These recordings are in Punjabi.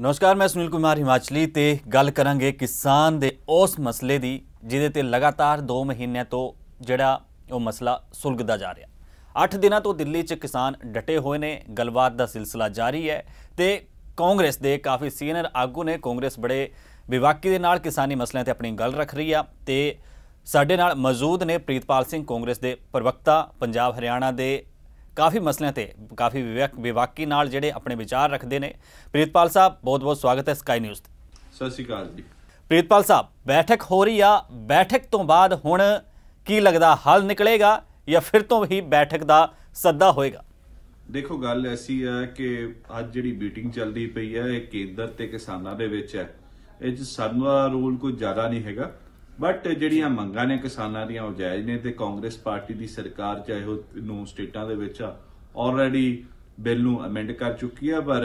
ਨਮਸਕਾਰ ਮੈਂ ਸੁਨੀਲ ਕੁਮਾਰ ਹਿਮਾਚਲੀ ਤੇ ਗੱਲ ਕਰਾਂਗੇ ਕਿਸਾਨ ਦੇ ਉਸ ਮਸਲੇ ਦੀ ਜਿਹਦੇ ਤੇ ਲਗਾਤਾਰ 2 ਮਹੀਨਿਆਂ ਤੋਂ ਜਿਹੜਾ ਉਹ ਮਸਲਾ ਸੁਲਗਦਾ ਜਾ ਰਿਹਾ 8 ਦਿਨਾਂ ਤੋਂ ਦਿੱਲੀ 'ਚ ਕਿਸਾਨ ਡਟੇ ਹੋਏ ਨੇ ਗੱਲਬਾਤ ਦਾ ਸਿਲਸਿਲਾ ਜਾਰੀ ਹੈ ਤੇ ਕਾਂਗਰਸ ਦੇ ਕਾਫੀ ਸੀਨੀਅਰ ਆਗੂ ਨੇ ਕਾਂਗਰਸ ਬੜੇ ਵਿਵਾਕੀ ਦੇ ਨਾਲ ਕਿਸਾਨੀ ਮਸਲਿਆਂ ਤੇ ਆਪਣੀ ਗੱਲ ਰੱਖ ਰਹੀ ਆ ਤੇ ਸਾਡੇ ਨਾਲ ਮੌਜੂਦ ਨੇ ਪ੍ਰੀਤਪਾਲ ਸਿੰਘ ਕਾਂਗਰਸ ਦੇ ਪ੍ਰਵਕਤਾ ਪੰਜਾਬ ਹਰਿਆਣਾ ਦੇ ਕਾਫੀ ਮਸਲਿਆਂ ਤੇ ਕਾਫੀ ਵਿਵਕ ਵਿਵਾਕੀ ਨਾਲ ਜਿਹੜੇ ਆਪਣੇ ਵਿਚਾਰ ਰੱਖਦੇ ਨੇ ਪ੍ਰੀਤਪਾਲ ਸਾਹਿਬ ਬਹੁਤ-ਬਹੁਤ ਸਵਾਗਤ ਹੈ ਸਕਾਈ ਨਿਊਜ਼ ਤੇ ਸਤਿ ਸ਼੍ਰੀ ਅਕਾਲ ਜੀ ਪ੍ਰੀਤਪਾਲ ਸਾਹਿਬ ਬੈਠਕ ਹੋ ਰਹੀ ਆ ਬੈਠਕ ਤੋਂ ਬਾਅਦ ਹੁਣ ਕੀ ਲੱਗਦਾ ਹੱਲ ਨਿਕਲੇਗਾ ਜਾਂ ਫਿਰ ਤੋਂ ਵੀ ਬੈਠਕ ਦਾ ਸੱਦਾ ਹੋਏਗਾ ਦੇਖੋ ਗੱਲ ਐਸੀ ਹੈ ਕਿ ਅੱਜ ਜਿਹੜੀ ਮੀਟਿੰਗ ਚੱਲਦੀ ਪਈ ਹੈ ਇਹ ਕੇਂਦਰ ਤੇ ਕਿਸਾਨਾਂ ਦੇ ਵਿੱਚ ਹੈ ਇਹ ਚ ਸਾਨੂੰ ਰੋਲ ਕੋਈ ਜ਼ਿਆਦਾ ਨਹੀਂ ਹੈਗਾ ਬਟ ਜਿਹੜੀਆਂ ਮੰਗਾਂ ਨੇ ਕਿਸਾਨਾਂ ਦੀਆਂ ਉਹ ਜਾਇਜ਼ ਨੇ ਤੇ ਕਾਂਗਰਸ ਪਾਰਟੀ ਦੀ ਸਰਕਾਰ ਚਾਹੇ ਉਹ ਨੋ ਸਟੇਟਾਂ ਦੇ ਵਿੱਚ ਆਲਰੇਡੀ ਬਿੱਲ ਨੂੰ ਅਮੈਂਡ ਕਰ ਚੁੱਕੀ ਆ ਪਰ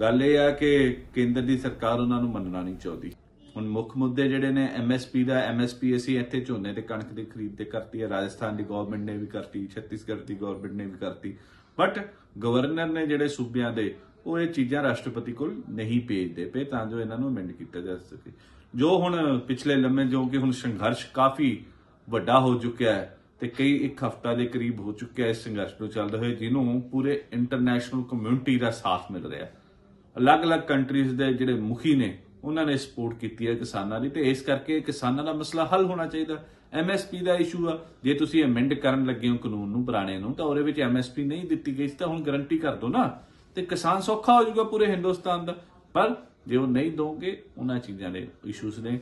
ਗੱਲ ਇਹ ਆ ਕਿ ਕੇਂਦਰ ਦੀ ਸਰਕਾਰ ਉਹਨਾਂ ਨੂੰ ਮੰਨਣਾ ਨਹੀਂ ਚਾਹਦੀ ਹੁਣ ਮੁੱਖ ਮੁੱਦੇ ਜਿਹੜੇ ਨੇ ਐਮਐਸਪੀ ਦਾ ਐਮਐਸਪੀ ਅਸੀਂ ਇੱਥੇ ਝੋਨੇ ਤੇ ਕਣਕ ਦੀ ਖਰੀਦ ਤੇ ਕਰਤੀ ਹੈ ਰਾਜਸਥਾਨ ਦੀ ਗਵਰਨਮੈਂਟ ਨੇ ਵੀ ਕਰਤੀ ਛੱਤੀਸਗੜ੍ਹ ਦੀ ਗਵਰਨਮੈਂਟ ਨੇ ਵੀ ਕਰਤੀ ਬਟ ਗਵਰਨਰ ਨੇ ਜਿਹੜੇ ਸੂਬਿਆਂ ਦੇ ਉਹ ਇਹ ਚੀਜ਼ਾਂ ਰਾਸ਼ਟਰਪਤੀ ਕੋਲ ਨਹੀਂ ਭੇਜਦੇ ਪਏ ਤਾਂ ਜੋ ਇਹਨਾਂ ਨੂੰ ਅਮੈਂਡ ਕੀਤਾ ਜਾ ਸਕੇ ਜੋ ਹੁਣ ਪਿਛਲੇ ਲੰਮੇ ਜੋ ਕਿ ਹੁਣ ਸੰਘਰਸ਼ ਕਾਫੀ ਵੱਡਾ ਹੋ ਚੁੱਕਿਆ ਹੈ ਤੇ ਕਈ ਇੱਕ ਹਫਤਾ ਦੇ ਕਰੀਬ ਹੋ ਚੁੱਕਿਆ ਇਸ ਸੰਘਰਸ਼ ਨੂੰ ਚੱਲਦੇ ਹੋਏ ਜਿਹਨੂੰ ਪੂਰੇ ਇੰਟਰਨੈਸ਼ਨਲ ਕਮਿਊਨਿਟੀ ਦਾ ਸਾਥ ਮਿਲ ਰਿਹਾ ਅਲੱਗ-ਅਲੱਗ ਕੰਟਰੀਜ਼ ਦੇ ਜਿਹੜੇ ਮੁਖੀ ਨੇ ਉਹਨਾਂ ਨੇ ਸਪੋਰਟ ਕੀਤੀ ਹੈ ਕਿਸਾਨਾਂ ਦੀ ਤੇ ਇਸ ਕਰਕੇ ਕਿਸਾਨਾਂ ਦਾ ਮਸਲਾ ਹੱਲ ਹੋਣਾ ਚਾਹੀਦਾ ਐਮਐਸਪੀ ਦਾ ਇਸ਼ੂ ਆ ਜੇ ਤੁਸੀਂ ਅਮੈਂਡ ਕਰਨ ਲੱਗੇ ਹੋ ਕਾਨੂੰਨ ਨੂੰ ਪੁਰਾਣੇ ਨੂੰ ਤਾਂ ਉਹਦੇ ਵਿੱਚ ਐਮਐਸਪੀ ਨਹੀਂ ਦਿੱਤੀ ਗਈ ਤਾਂ ਹੁਣ ਗਾਰੰਟੀ ਕਰ ਦਿਓ ਨਾ ਤੇ ਕਿਸਾਨ ਸੌਖਾ ਹੋ ਜਾਊਗਾ ਪੂਰੇ ਹਿੰਦੁਸਤਾਨ ਦਾ ਪਰ ਜੇ ਉਹ ਨਹੀਂ ਦੋਗੇ ਉਹਨਾਂ ਚੀਜ਼ਾਂ ਦੇ ਇਸ਼ੂਸ ਨੇ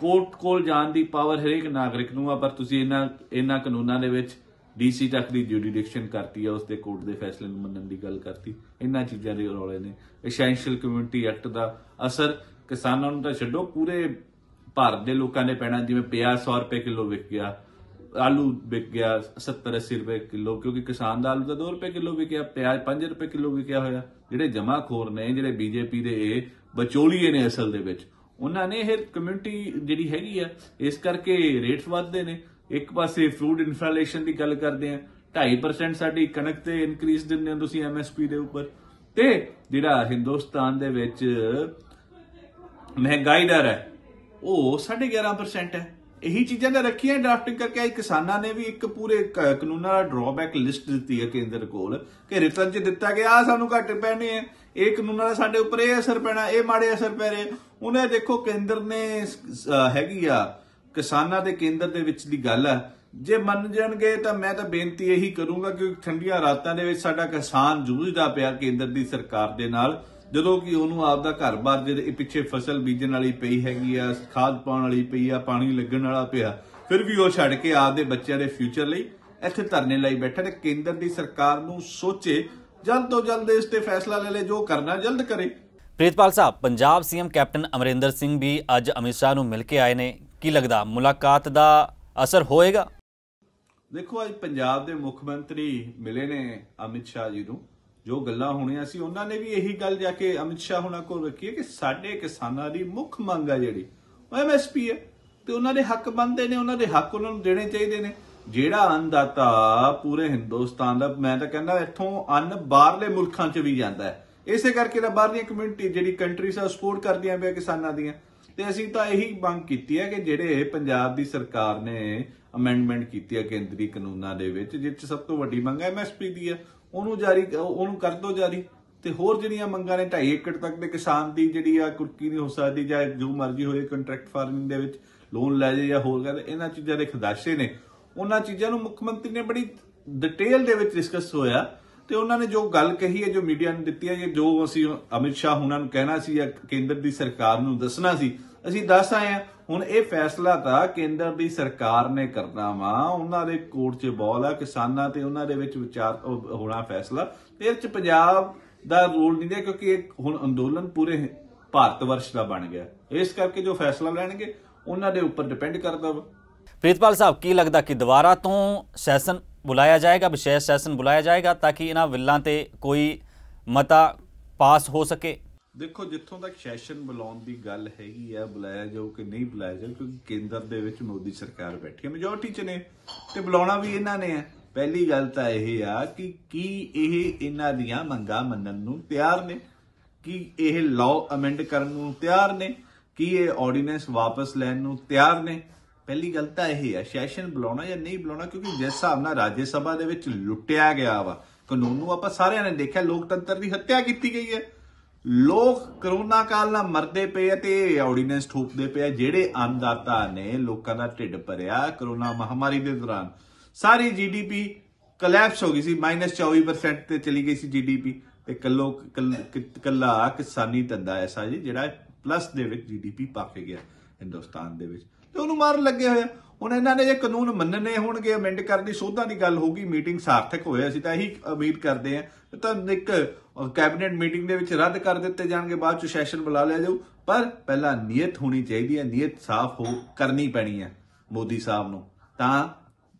ਕੋਰਟ ਕੋਲ ਜਾਣ ਦੀ ਪਾਵਰ ਹਰੇਕ ਨਾਗਰਿਕ ਨੂੰ ਆ ਪਰ ਤੁਸੀਂ ਇਹਨਾਂ ਇਹਨਾਂ ਕਾਨੂੰਨਾਂ ਦੇ ਵਿੱਚ ਡੀਸੀ ਤੱਕ ਦੀ ਜੁਡੀਡਿਕਸ਼ਨ ਕਰਤੀ ਆ ਉਸ ਦੇ ਕੋਰਟ ਦੇ ਫੈਸਲੇ ਨੂੰ ਮੰਨਣ ਦੀ ਗੱਲ ਕਰਤੀ ਇਹਨਾਂ ਚੀਜ਼ਾਂ ਦੇ ਰੌਲੇ ਨੇ ਐਸੈਂਸ਼ੀਅਲ ਕਮਿਊਨਿਟੀ ਐਕਟ ਦਾ ਅਸਰ ਕਿਸਾਨਾਂ ਨੂੰ ਤਾਂ ਛੱਡੋ ਪੂਰੇ ਭਾਰਤ ਦੇ ਲੋਕਾਂ ਨੇ ਪੈਣਾ ਜਿਵੇਂ ਪਿਆ 100 ਰੁਪਏ ਕਿਲੋ ਵਿਕ ਗਿਆ ਆਲੂ ਵਿਕ ਗਿਆ 70 80 ਰੁਪਏ ਕਿਲੋ ਕਿਉਂਕਿ ਕਿਸਾਨ ਦਾ ਆਲੂ ਤਾਂ 2 ਰੁਪਏ ਕਿਲੋ ਵਿਕਿਆ ਪਿਆਜ਼ 5 ਰੁਪਏ ਕਿਲੋ ਵਿਕਿਆ ਹੋਇਆ ਜਿਹੜੇ ਜਮਾਖੋਰ ਨੇ ਜਿਹੜੇ ਬੀਜੇਪੀ ਦੇ ਇਹ ਬਚੋਲੀਏ ਨੇ ਅਸਲ ਦੇ ਵਿੱਚ ਉਹਨਾਂ ਨੇ ਇਹ ਕਮਿਊਨਿਟੀ ਜਿਹੜੀ ਹੈਗੀ ਆ ਇਸ ਕਰਕੇ ਰੇਟਸ ਵੱਧਦੇ ਨੇ ਇੱਕ ਪਾਸੇ ਫੂਡ ਇਨਫਲੇਸ਼ਨ ਦੀ ਗੱਲ ਕਰਦੇ ਆ 2.5% ਸਾਡੀ ਕਣਕ ਤੇ ਇਨਕਰੀਸ ਦਿੰਦੇ ਹੋ ਤੁਸੀਂ ਐਮਐਸਪੀ ਦੇ ਉੱਪਰ ਤੇ ਜਿਹੜਾ ਹਿੰਦੁਸਤਾਨ ਦੇ ਵਿੱਚ ਮਹਿੰਗਾਈ ਦਰ ਹੈ ਉਹ 11.5% ਹੈ ਇਹੀ ਚੀਜ਼ਾਂ ਨੇ ਰੱਖੀਆਂ ਡਰਾਫਟਿੰਗ ਕਰਕੇ ਆਈ ਕਿਸਾਨਾਂ ਨੇ ਵੀ ਇੱਕ ਪੂਰੇ ਕਾਨੂੰਨਾਂ ਦਾ ਡਰਾਬੈਕ ਲਿਸਟ ਦਿੱਤੀ ਹੈ ਕੇਂਦਰ ਕੋਲ ਕਿ ਰਿਟਰਨ 'ਚ ਦਿੱਤਾ ਗਿਆ ਆ ਸਾਨੂੰ ਘੱਟ ਪੈਣੇ ਆ ਇਹ ਕਾਨੂੰਨਾਂ ਦਾ ਸਾਡੇ ਉੱਪਰ ਇਹ ਅਸਰ ਪੈਣਾ ਇਹ ਮਾੜੇ ਅਸਰ ਪੈ ਰਹੇ ਉਹਨੇ ਦੇਖੋ ਕੇਂਦਰ ਨੇ ਹੈਗੀ ਆ ਕਿਸਾਨਾਂ ਦੇ ਕੇਂਦਰ ਦੇ ਵਿੱਚ ਦੀ ਗੱਲ ਆ ਜੇ ਮੰਨ ਜਾਣਗੇ ਤਾਂ ਮੈਂ ਤਾਂ ਬੇਨਤੀ ਇਹੀ ਕਰੂੰਗਾ ਕਿ ਠੰਡੀਆਂ ਰਾਤਾਂ ਦੇ ਵਿੱਚ ਸਾਡਾ ਕਿਸਾਨ ਜੂਝਦਾ ਪਿਆ ਕੇਂਦਰ ਦੀ ਸਰਕਾਰ ਦੇ ਨਾਲ ਜਦੋਂ ਕਿ ਉਹਨੂੰ ਆਪਦਾ ਘਰ-ਬਾਰ ਦੇ ਪਿੱਛੇ ਫਸਲ ਬੀਜਣ ਵਾਲੀ ਪਈ ਹੈਗੀ ਆ ਖਾਦ ਪਾਉਣ ਵਾਲੀ ਪਈ ਆ ਪਾਣੀ ਲੱਗਣ ਵਾਲਾ ਪਿਆ ਫਿਰ ਵੀ ਉਹ ਛੱਡ ਕੇ ਆਪਦੇ ਬੱਚਿਆਂ ਦੇ ਫਿਊਚਰ ਲਈ ਇੱਥੇ ਧਰਨੇ ਲਈ ਬੈਠਾ ਤੇ ਕੇਂਦਰ ਦੀ ਸਰਕਾਰ ਨੂੰ ਸੋਚੇ ਜਲਦ ਤੋਂ ਜਲਦ ਇਸ ਤੇ ਫੈਸਲਾ ਲੈ ਲੈ ਜੋ ਕਰਨਾ ਜਲਦ ਕਰੇ ਪ੍ਰੀਤਪਾਲ ਸਾਹਿਬ ਪੰਜਾਬ ਸੀਐਮ ਕੈਪਟਨ ਅਮਰਿੰਦਰ ਸਿੰਘ ਵੀ ਅੱਜ ਅਮਿਤ ਸ਼ਾਹ ਨੂੰ ਮਿਲ ਕੇ ਆਏ ਨੇ ਕੀ ਲੱਗਦਾ ਮੁਲਾਕਾਤ ਦਾ ਅਸਰ ਹੋਏਗਾ ਦੇਖੋ ਅੱਜ ਪੰਜਾਬ ਦੇ ਮੁੱਖ ਮੰਤਰੀ ਮਿਲੇ ਨੇ ਅਮਿਤ ਸ਼ਾਹ ਜੀ ਨੂੰ ਜੋ ਗੱਲਾਂ ਹੋਣੀਆਂ ਸੀ ਉਹਨਾਂ ਨੇ ਵੀ ਇਹੀ ਗੱਲ ਜਾ ਕੇ ਅਮਿਤ ਸ਼ਾਹ ਹੁਣਾਂ ਕੋਲ ਰੱਖੀ ਹੈ ਕਿ ਸਾਡੇ ਕਿਸਾਨਾਂ ਦੀ ਮੁੱਖ ਮੰਗ ਹੈ ਜਿਹੜੀ ਉਹ ਐਮਐਸਪੀ ਹੈ ਤੇ ਉਹਨਾਂ ਦੇ ਹੱਕ ਬੰਦੇ ਨੇ ਉਹਨਾਂ ਦੇ ਹੱਕ ਉਹਨਾਂ ਨੂੰ ਦੇਣੇ ਚਾਹੀਦੇ ਨੇ ਜਿਹੜਾ ਅੰਨਦਾਤਾ ਪੂਰੇ ਹਿੰਦੁਸਤਾਨ ਦਾ ਮੈਂ ਤਾਂ ਕਹਿੰਦਾ ਇੱਥੋਂ ਅੰਨ ਬਾਹਰਲੇ ਮੁਲਕਾਂ 'ਚ ਵੀ ਜਾਂਦਾ ਹੈ ਇਸੇ ਕਰਕੇ ਤਾਂ ਬਾਹਰਲੀਆਂ ਕਮਿਊਨਿਟੀ ਜਿਹੜੀ ਕੰਟਰੀਸ ਆ ਸਪੋਰਟ ਕਰਦੀਆਂ ਪਿਆ ਕਿਸਾਨਾਂ ਦੀਆਂ ਤੇ ਅਸੀਂ ਤਾਂ ਇਹੀ ਮੰਗ ਕੀਤੀ ਹੈ ਕਿ ਜਿਹੜੇ ਪੰਜਾਬ ਦੀ ਸਰਕਾਰ ਨੇ ਅਮੈਂਡਮੈਂਟ ਕੀਤੀ ਹੈ ਕੇਂਦਰੀ ਕਾਨੂੰਨਾਂ ਦੇ ਵਿੱਚ ਜਿਸ 'ਚ ਸਭ ਤੋਂ ਵੱਡੀ ਮੰਗ ਐਮਐਸਪੀ ਦੀ ਹੈ ਉਹਨੂੰ ਜਾਰੀ ਉਹਨੂੰ ਕਰ ਦੋ ਜਾਰੀ ਤੇ ਹੋਰ ਜਿਹੜੀਆਂ ਮੰਗਾਂ ਨੇ 2.5 ਏਕੜ ਤੱਕ ਦੇ ਕਿਸਾਨ ਦੀ ਜਿਹੜੀ ਆ ਕੁਰਕੀ ਨਹੀਂ ਹੋ ਸਕਦੀ ਜਾਂ ਜੋ ਮਰਜ਼ੀ ਹੋਏ ਕੰਟਰੈਕਟ ਫਾਰਮਿੰਗ ਦੇ ਵਿੱਚ ਲੋਨ ਲੈ ਜੇ ਜਾਂ ਹੋਰ ਕਰ ਇਹਨਾਂ ਚੀਜ਼ਾਂ ਦੇ ਖਦਾਸ਼ੇ ਨੇ ਉਹਨਾਂ ਚੀਜ਼ਾਂ ਨੂੰ ਮੁੱਖ ਮੰਤਰੀ ਨੇ ਬੜੀ ਡਿਟੇਲ ਦੇ ਵਿੱਚ ਡਿਸਕਸ ਹੋਇਆ ਤੇ ਉਹਨਾਂ ਨੇ ਜੋ ਗੱਲ ਕਹੀ ਹੈ ਜੋ ਮੀਡੀਆ ਨੇ ਦਿੱਤੀ ਹੈ ਜੋ ਅਸੀਂ ਅਮਿਤ ਸ਼ਾਹ ਉਹਨਾਂ ਨੂੰ ਕਹਿਣਾ ਸੀ ਜਾਂ ਕੇਂਦਰ ਦੀ ਸਰਕਾਰ ਨੂੰ ਦੱਸਣਾ ਸੀ ਅਸੀਂ ਦੱਸ ਆਏ ਆ ਹੁਣ ਇਹ ਫੈਸਲਾ ਤਾਂ ਕੇਂਦਰ ਦੀ ਸਰਕਾਰ ਨੇ ਕਰਨਾ ਵਾ ਉਹਨਾਂ ਦੇ ਕੋਰਟ 'ਚ ਬੋਲ ਆ ਕਿਸਾਨਾਂ ਤੇ ਉਹਨਾਂ ਦੇ ਵਿੱਚ ਵਿਚਾਰ ਹੋਣਾ ਫੈਸਲਾ ਤੇ ਇਹ 'ਚ ਪੰਜਾਬ ਦਾ ਰੋਲ ਨਹੀਂ ਦੇ ਕਿਉਂਕਿ ਇਹ ਹੁਣ ਅੰਦੋਲਨ ਪੂਰੇ ਭਾਰਤ ਵਰਸ਼ ਦਾ ਬਣ ਗਿਆ ਇਸ ਕਰਕੇ ਜੋ ਫੈਸਲਾ ਲੈਣਗੇ ਉਹਨਾਂ ਦੇ ਉੱਪਰ ਡਿਪੈਂਡ ਕਰਦਾ ਵਾ ਪ੍ਰੀਤਪਾਲ ਸਾਹਿਬ ਕੀ ਲੱਗਦਾ ਕਿ ਦੁਬਾਰਾ ਤੋਂ ਸੈਸ਼ਨ ਬੁਲਾਇਆ ਜਾਏਗਾ ਵਿਸ਼ੇਸ਼ ਸੈਸ਼ਨ ਬੁਲਾਇਆ ਜਾਏਗਾ ਤਾਂ ਕਿ ਇਹਨਾਂ ਬਿੱਲਾਂ ਤੇ ਕੋਈ ਮਤਾ ਪਾਸ ਹੋ ਸਕੇ ਦੇਖੋ ਜਿੱਥੋਂ ਤੱਕ ਸੈਸ਼ਨ ਬੁਲਾਉਣ ਦੀ ਗੱਲ ਹੈਗੀ ਆ ਬੁਲਾਇਆ ਜਾਊ ਕਿ ਨਹੀਂ ਬੁਲਾਇਆ ਜਾਊ ਕਿਉਂਕਿ ਕੇਂਦਰ ਦੇ ਵਿੱਚ ਮੋਦੀ ਸਰਕਾਰ ਬੈਠੀ ਹੈ ਮੈਜੋਰਟੀ ਚ ਨੇ ਤੇ ਬੁਲਾਉਣਾ ਵੀ ਇਹਨਾਂ ਨੇ ਆ ਪਹਿਲੀ ਗੱਲ ਤਾਂ ਇਹ ਆ ਕਿ ਕੀ ਇਹ ਇਹਨਾਂ ਦੀਆਂ ਮੰਗਾਂ ਮੰਨਣ ਨੂੰ ਤਿਆਰ ਨੇ ਕੀ ਇਹ ਲਾਅ ਅਮੈਂਡ ਕਰਨ ਨੂੰ ਤਿਆਰ ਨੇ ਕੀ ਇਹ ਆਰਡੀਨੈਂਸ ਵਾਪਸ ਲੈਣ ਨੂੰ ਤਿਆਰ ਨੇ ਪਹਿਲੀ ਗੱਲ ਤਾਂ ਇਹ ਹੈ ਸੈਸ਼ਨ ਬੁਲਾਉਣਾ ਜਾਂ ਨਹੀਂ ਬੁਲਾਉਣਾ ਕਿਉਂਕਿ ਜਿਸ ਹਿਸਾਬ ਨਾਲ ਰਾਜ ਸਭਾ ਦੇ ਵਿੱਚ ਲੁੱਟਿਆ ਗਿਆ ਵਾ ਕਾਨੂੰਨ ਨੂੰ ਆਪਾਂ ਸਾਰਿਆਂ ਨੇ ਦੇਖਿਆ ਲੋਕਤੰਤਰ ਦੀ ਹੱਤਿਆ ਕੀਤੀ ਗਈ ਹੈ ਲੋਕ ਕਰੋਨਾ ਕਾਲ ਨਾਲ ਮਰਦੇ ਪਏ ਤੇ ਆਰਡੀਨੈਂਸ ਠੋਕਦੇ ਪਏ ਜਿਹੜੇ ਅੰਦਾਤਾ ਨੇ ਲੋਕਾਂ ਦਾ ਢਿੱਡ ਭਰਿਆ ਕਰੋਨਾ ਮਹਾਮਾਰੀ ਦੇ ਦੌਰਾਨ ਸਾਰੀ ਜੀਡੀਪੀ ਕਲੈਪਸ ਹੋ ਗਈ ਸੀ -24% ਤੇ ਚਲੀ ਗਈ ਸੀ ਜੀਡੀਪੀ ਤੇ ਕੱਲੋ ਕੱਲਾ ਕਿਸਾਨੀ ਧੰਦਾ ਐਸਾ ਜੀ ਜਿਹੜਾ ਪਲੱਸ ਦੇ ਵਿੱਚ ਜੀਡੀਪੀ ਪਾ ਕੇ ਗਿਆ ਹਿੰਦੁਸਤਾਨ ਦੇ ਵਿੱਚ ਤੇ ਉਹਨੂੰ ਮਾਰਨ ਲੱਗੇ ਹੋਇਆ ਹੁਣ ਇਹਨਾਂ ਨੇ ਜੇ ਕਾਨੂੰਨ ਮੰਨਣੇ ਹੋਣਗੇ ਅਮੈਂਡ ਕਰਨ ਦੀ ਸੋਧਾਂ ਦੀ ਗੱਲ ਹੋਗੀ ਮੀਟਿੰਗ ਸਾਰਥਕ ਹੋਏ ਅਸੀਂ ਤਾਂ ਇਹੀ ਉਮੀਦ ਕਰਦੇ ਆ ਤਾਂ ਇੱਕ ਕੈਬਨਿਟ ਮੀਟਿੰਗ ਦੇ ਵਿੱਚ ਰੱਦ ਕਰ ਦਿੱਤੇ ਜਾਣਗੇ ਬਾਅਦ ਚ ਸੈਸ਼ਨ ਬੁਲਾ ਲਿਆ ਜਾਊ ਪਰ ਪਹਿਲਾਂ ਨੀਅਤ ਹੋਣੀ ਚਾਹੀਦੀ ਹੈ ਨੀਅਤ ਸਾਫ਼ ਹੋ ਕਰਨੀ ਪੈਣੀ ਹੈ ਮੋਦੀ ਸਾਹਿਬ ਨੂੰ ਤਾਂ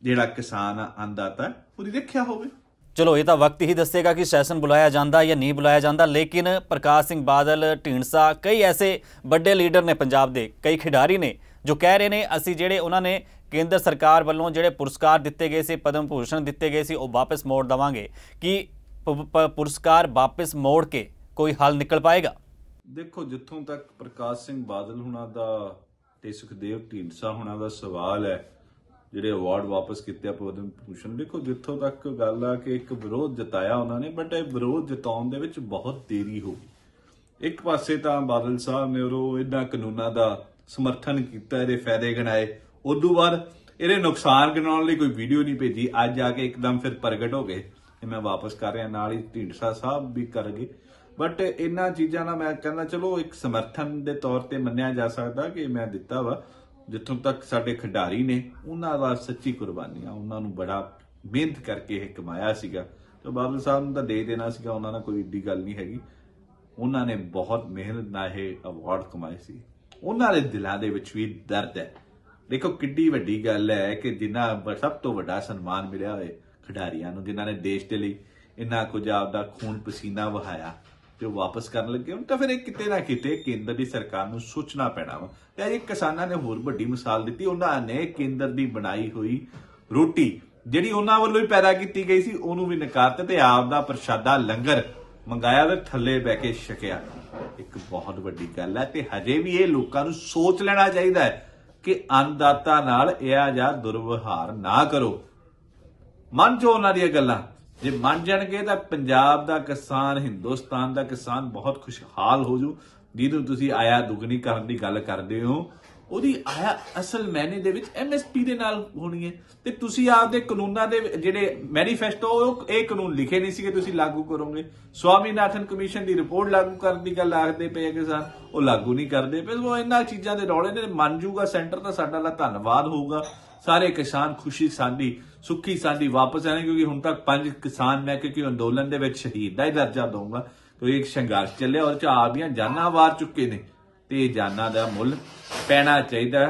ਜਿਹੜਾ ਕਿਸਾਨ ਆਂਦਾ ਤਾਂ ਉਹਦੀ ਰੱਖਿਆ ਹੋਵੇ ਚਲੋ ਇਹ ਤਾਂ ਵਕਤ ਹੀ ਦੱਸੇਗਾ ਕਿ ਸੈਸ਼ਨ ਬੁਲਾਇਆ ਜਾਂਦਾ ਜਾਂ ਨਹੀਂ ਬੁਲਾਇਆ ਜਾਂਦਾ ਲੇਕਿਨ ਪ੍ਰਕਾਸ਼ ਸਿੰਘ ਬਾਦਲ ਢੀਂਡਸਾ ਕਈ ਐਸੇ ਵੱਡੇ ਲੀਡਰ ਨੇ ਪੰਜਾਬ ਦੇ ਕਈ ਖਿਡਾਰੀ ਨੇ ਜੋ ਕਹਿ ਰਹੇ ਨੇ ਅਸੀਂ ਜਿਹੜੇ ਉਹਨਾਂ ਨੇ ਕੇਂਦਰ ਸਰਕਾਰ ਵੱਲੋਂ ਜਿਹੜੇ ਪੁਰਸਕਾਰ ਦਿੱਤੇ ਗਏ ਸੀ ਪਦਮ ਭੂਸ਼ਣ ਦਿੱਤੇ ਗਏ ਸੀ ਉਹ ਵਾਪਸ ਮੋੜ ਦਵਾਂਗੇ ਕਿ ਪੁਰਸਕਾਰ ਵਾਪਸ ਮੋੜ ਕੇ ਕੋਈ ਹੱਲ ਨਿਕਲ ਪਾਏਗਾ ਦੇਖੋ ਜਿੱਥੋਂ ਤੱਕ ਪ੍ਰਕਾਸ਼ ਸਿੰਘ ਬਾਦਲ ਹੁਣਾਂ ਦਾ ਤੇ ਸੁਖਦੇਵ ਢੀਂਡਸਾ ਹੁਣਾਂ ਦਾ ਸਵਾਲ ਹੈ ਜਿਹੜੇ ਅਵਾਰਡ ਵਾਪਸ ਕੀਤੇ ਆ ਪਦਮ ਭੂਸ਼ਣ ਦੇਖੋ ਜਿੱਥੋਂ ਤੱਕ ਗੱਲ ਆ ਕਿ ਇੱਕ ਵਿਰੋਧ ਜਤਾਇਆ ਉਹਨਾਂ ਨੇ ਬਟ ਇਹ ਵਿਰੋਧ ਜਤਾਉਣ ਦੇ ਵਿੱਚ ਬਹੁਤ ਦੇਰੀ ਹੋ ਗਈ ਇੱਕ ਪਾਸੇ ਤਾਂ ਬਾਦਲ ਸਾਹਿਬ ਨੇ ਉਹ ਇਦਾਂ ਕਾਨੂੰਨਾਂ ਦਾ ਸਮਰਥਨ ਕੀਤਾ ਇਹਦੇ ਫਾਇਦੇ ਗਿਣਾਏ ਉਦੋਂ ਬਾਅਦ ਇਹਦੇ ਨੁਕਸਾਨ ਗਿਣਾਉਣ ਲਈ ਕੋਈ ਵੀਡੀਓ ਨਹੀਂ ਭੇਜੀ ਅੱਜ ਆ ਕੇ ਇੱਕਦਮ ਫਿਰ ਪ੍ਰਗਟ ਹੋ ਗਏ ਤੇ ਮੈਂ ਵਾਪਸ ਕਰ ਰਿਹਾ ਨਾਲ ਹੀ ਢਿੰਡਸਾ ਸਾਹਿਬ ਵੀ ਕਰ ਗਏ ਬਟ ਇਹਨਾਂ ਚੀਜ਼ਾਂ ਨਾਲ ਮੈਂ ਕਹਿੰਦਾ ਚਲੋ ਇੱਕ ਸਮਰਥਨ ਦੇ ਤੌਰ ਤੇ ਮੰਨਿਆ ਜਾ ਸਕਦਾ ਕਿ ਮੈਂ ਦਿੱਤਾ ਵਾ ਜਿੱਥੋਂ ਤੱਕ ਸਾਡੇ ਖਿਡਾਰੀ ਨੇ ਉਹਨਾਂ ਦਾ ਸੱਚੀ ਕੁਰਬਾਨੀਆਂ ਉਹਨਾਂ ਨੂੰ ਬੜਾ ਮਿਹਨਤ ਕਰਕੇ ਇਹ ਕਮਾਇਆ ਸੀਗਾ ਤੇ ਬਾਬਲ ਸਾਹਿਬ ਨੂੰ ਤਾਂ ਦੇ ਦੇਣਾ ਸੀਗਾ ਉਹਨਾਂ ਨਾਲ ਕੋਈ ਏਡੀ ਗੱਲ ਨਹੀਂ ਹੈਗੀ ਉਹਨਾਂ ਨੇ ਬਹੁਤ ਮਿਹਨਤ ਨਾਲ ਇਹ ਅਵਾਰਡ ਕਮਾਏ ਸੀ ਉਹਨਾਂ ਦੇ ਦਿਲਾਂ ਦੇ ਵਿੱਚ ਵੀ ਦਰਦ ਹੈ ਦੇਖੋ ਕਿੱਡੀ ਵੱਡੀ ਗੱਲ ਹੈ ਕਿ ਜਿਨ੍ਹਾਂ ਸਭ ਤੋਂ ਵੱਡਾ ਸਨਮਾਨ ਮਿਲਿਆ ਹੋਏ ਖਿਡਾਰੀਆਂ ਨੂੰ ਜਿਨ੍ਹਾਂ ਨੇ ਦੇਸ਼ ਦੇ ਲਈ ਇੰਨਾ ਕੁਝ ਆਪਦਾ ਖੂਨ ਪਸੀਨਾ ਵਹਾਇਆ ਤੇ ਵਾਪਸ ਕਰਨ ਲੱਗੇ ਹੁਣ ਤਾਂ ਫਿਰ ਇਹ ਕਿਤੇ ਨਾ ਕਿਤੇ ਕੇਂਦਰ ਦੀ ਸਰਕਾਰ ਨੂੰ ਸੋਚਣਾ ਪੈਣਾ ਵਾ ਤੇ ਇਹ ਕਿਸਾਨਾਂ ਨੇ ਹੋਰ ਵੱਡੀ ਮਿਸਾਲ ਦਿੱਤੀ ਉਹਨਾਂ ਨੇ ਕੇਂਦਰ ਦੀ ਬਣਾਈ ਹੋਈ ਰੋਟੀ ਜਿਹੜੀ ਉਹਨਾਂ ਵੱਲੋਂ ਹੀ ਪੈਦਾ ਕੀਤੀ ਗਈ ਸੀ ਉਹਨੂੰ ਵੀ ਨਕਾਰਤੇ ਤੇ ਆਪ ਦਾ ਪ੍ਰਸ਼ਾਦਾ ਲੰਗਰ ਮੰਗਾਇਆ ਤੇ ਥੱਲੇ ਬੈ ਕੇ ਛਕਿਆ ਇੱਕ ਬਹੁਤ ਵੱਡੀ ਗੱਲ ਹੈ ਤੇ ਹਜੇ ਵੀ ਇਹ ਲੋਕਾਂ ਨੂੰ ਸੋਚ ਲੈਣਾ ਚਾਹੀਦਾ ਹੈ ਕਿ ਅੰਨਦਾਤਾ ਨਾਲ ਇਹ ਜਾਂ ਦੁਰਵਿਹਾਰ ਨਾ ਕਰੋ ਮੰਨ ਜੋ ਉਹਨਾਂ ਦੀਆਂ ਗੱਲਾਂ ਜੇ ਮੰਨ ਜਾਣਗੇ ਤਾਂ ਪੰਜਾਬ ਦਾ ਕਿਸਾਨ ਹਿੰਦੁਸਤਾਨ ਦਾ ਕਿਸਾਨ ਬਹੁਤ ਖੁਸ਼ਹਾਲ ਹੋ ਜੂ ਜਿਹਨੂੰ ਤੁਸੀਂ ਆਇਆ ਦੁਗਣੀ ਕਰਨ ਦੀ ਗੱਲ ਕਰਦੇ ਹੋ ਉਹਦੀ ਆਇਆ ਅਸਲ ਮੈਨੇ ਦੇ ਵਿੱਚ ਐਮਐਸਪੀ ਦੇ ਨਾਲ ਹੋਣੀ ਹੈ ਤੇ ਤੁਸੀਂ ਆਪਦੇ ਕਾਨੂੰਨਾਂ ਦੇ ਜਿਹੜੇ ਮੈਨੀਫੈਸਟੋ ਉਹ ਇਹ ਕਾਨੂੰਨ ਲਿਖੇ ਨਹੀਂ ਸੀਗੇ ਤੁਸੀਂ ਲਾਗੂ ਕਰੋਗੇ ਸਵਾਮੀਨਾਥਨ ਕਮਿਸ਼ਨ ਦੀ ਰਿਪੋਰਟ ਲਾਗੂ ਕਰਨ ਦੀ ਗੱਲ ਆਖਦੇ ਪਏ ਕਿ ਸਰ ਉਹ ਲਾਗੂ ਨਹੀਂ ਕਰਦੇ ਪਰ ਉਹ ਇਹਨਾਂ ਚੀਜ਼ਾਂ ਦੇ ਰੌਲੇ ਨੇ ਮੰਨ ਜੂਗਾ ਸੈਂਟਰ ਤਾਂ ਸਾਡਾ ਲਾ ਧੰਨਵਾਦ ਹੋਊਗਾ ਸਾਰੇ ਕਿਸਾਨ ਖੁਸ਼ੀ ਸਾਡੀ ਸੁੱਖੀ ਸਾਡੀ ਵਾਪਸ ਆਣੇ ਕਿਉਂਕਿ ਹੁਣ ਤੱਕ ਪੰਜ ਕਿਸਾਨ ਮੈਂ ਕਿ ਅੰਦੋਲਨ ਦੇ ਵਿੱਚ ਸ਼ਹੀਦ ਦਾ ਹੀ ਦਰਜਾ ਦਊਂਗਾ ਕਿਉਂਕਿ ਇੱਕ ਸੰਘਰਸ਼ ਚੱਲਿਆ ਔਰ ਚਾਰ ਆਪ ਦੀਆਂ ਜਾਨਾਂ ਵਾਰ ਚੁੱਕੇ ਨੇ ਤੇ ਜਾਨਾਂ ਦਾ ਮੁੱਲ ਪੈਣਾ ਚਾਹੀਦਾ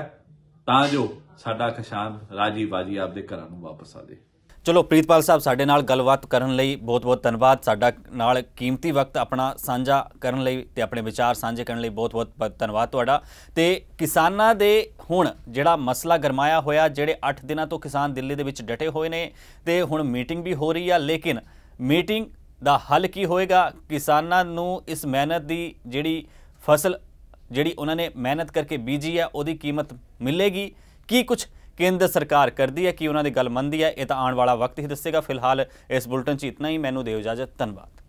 ਤਾਂ ਜੋ ਸਾਡਾ ਖਸ਼ਾਨ ਰਾਜੀ ਬਾਜੀ ਆਪਦੇ ਘਰਾਂ ਨੂੰ ਵਾਪਸ ਆ ਦੇ ਚਲੋ ਪ੍ਰੀਤਪਾਲ ਸਾਹਿਬ ਸਾਡੇ ਨਾਲ ਗੱਲਬਾਤ ਕਰਨ ਲਈ ਬਹੁਤ-ਬਹੁਤ ਧੰਨਵਾਦ ਸਾਡਾ ਨਾਲ ਕੀਮਤੀ ਵਕਤ ਆਪਣਾ ਸਾਂਝਾ ਕਰਨ ਲਈ ਤੇ ਆਪਣੇ ਵਿਚਾਰ ਸਾਂਝੇ ਕਰਨ ਲਈ ਬਹੁਤ-ਬਹੁਤ ਧੰਨਵਾਦ ਤੁਹਾਡਾ ਤੇ ਕਿਸਾਨਾਂ ਦੇ ਹੁਣ ਜਿਹੜਾ ਮਸਲਾ ਗਰਮਾਇਆ ਹੋਇਆ ਜਿਹੜੇ 8 ਦਿਨਾਂ ਤੋਂ ਕਿਸਾਨ ਦਿੱਲੀ ਦੇ ਵਿੱਚ ਡਟੇ ਹੋਏ ਨੇ ਤੇ ਹੁਣ ਮੀਟਿੰਗ ਵੀ ਹੋ ਰਹੀ ਆ ਲੇਕਿਨ ਮੀਟਿੰਗ ਦਾ ਹੱਲ ਕੀ ਹੋਏਗਾ ਕਿਸਾਨਾਂ ਨੂੰ ਇਸ ਮਿਹਨਤ ਦੀ ਜਿਹੜੀ ਫਸਲ ਜਿਹੜੀ ਉਹਨਾਂ ਨੇ ਮਿਹਨਤ ਕਰਕੇ ਬੀਜੀ ਹੈ ਉਹਦੀ ਕੀਮਤ ਮਿਲੇਗੀ ਕੀ ਕੁਝ ਕੇਂਦਰ ਸਰਕਾਰ ਕਰਦੀ ਹੈ ਕਿ ਉਹਨਾਂ ਦੀ ਗੱਲ ਮੰਨਦੀ ਹੈ ਇਹ ਤਾਂ ਆਉਣ ਵਾਲਾ ਵਕਤ ਹੀ ਦੱਸੇਗਾ ਫਿਲਹਾਲ ਇਸ ਬੁਲਟਨ 'ਚ ਇਤਨਾ ਹੀ ਮੈਨੂੰ ਦਿਓ ਇਜਾਜ਼ਤ ਧੰਨਵਾਦ